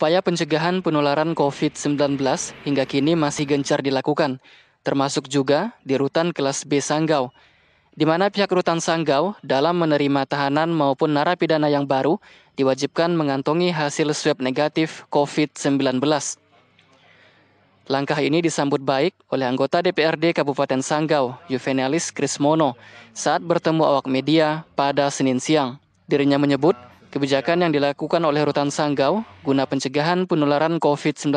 Upaya pencegahan penularan COVID-19 hingga kini masih gencar dilakukan, termasuk juga di rutan kelas B Sanggau, di mana pihak rutan Sanggau dalam menerima tahanan maupun narapidana yang baru diwajibkan mengantongi hasil swab negatif COVID-19. Langkah ini disambut baik oleh anggota DPRD Kabupaten Sanggau, Yuvenalis Krismono, saat bertemu awak media pada Senin siang. Dirinya menyebut, Kebijakan yang dilakukan oleh Rutan Sanggau guna pencegahan penularan COVID-19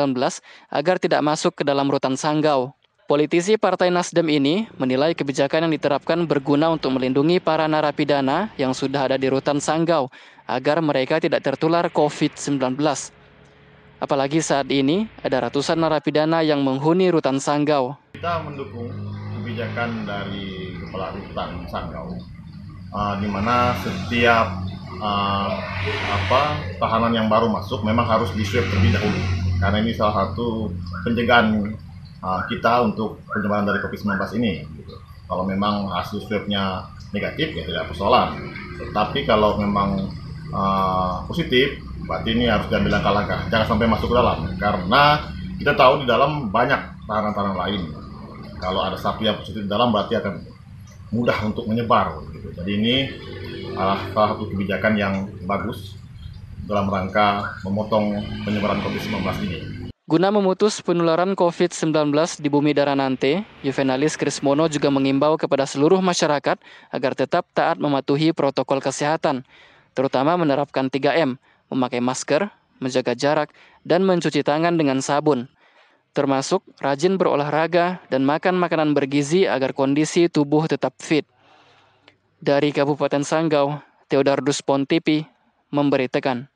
agar tidak masuk ke dalam Rutan Sanggau. Politisi Partai Nasdem ini menilai kebijakan yang diterapkan berguna untuk melindungi para narapidana yang sudah ada di Rutan Sanggau agar mereka tidak tertular COVID-19. Apalagi saat ini ada ratusan narapidana yang menghuni Rutan Sanggau. Kita mendukung kebijakan dari Kepala Rutan Sanggau, uh, di mana setiap uh, apa tahanan yang baru masuk memang harus di swab terlebih dahulu karena ini salah satu pencegahan uh, kita untuk penyebaran dari COVID-19 ini. Gitu. Kalau memang hasil swabnya negatif ya tidak persoalan. Tapi kalau memang uh, positif berarti ini harus diambil langkah-langkah. Jangan sampai masuk ke dalam karena kita tahu di dalam banyak tahanan-tahanan lain. Kalau ada sapi yang positif di dalam berarti akan mudah untuk menyebar. Gitu. Jadi ini uh, salah satu kebijakan yang bagus dalam rangka memotong penyebaran COVID-19 ini. Guna memutus penularan COVID-19 di bumi darah nanti. Juvenalis Krismono juga mengimbau kepada seluruh masyarakat agar tetap taat mematuhi protokol kesehatan, terutama menerapkan 3M, memakai masker, menjaga jarak, dan mencuci tangan dengan sabun. Termasuk rajin berolahraga dan makan makanan bergizi agar kondisi tubuh tetap fit dari Kabupaten Sanggau, Theodardus Pontipi, memberitakan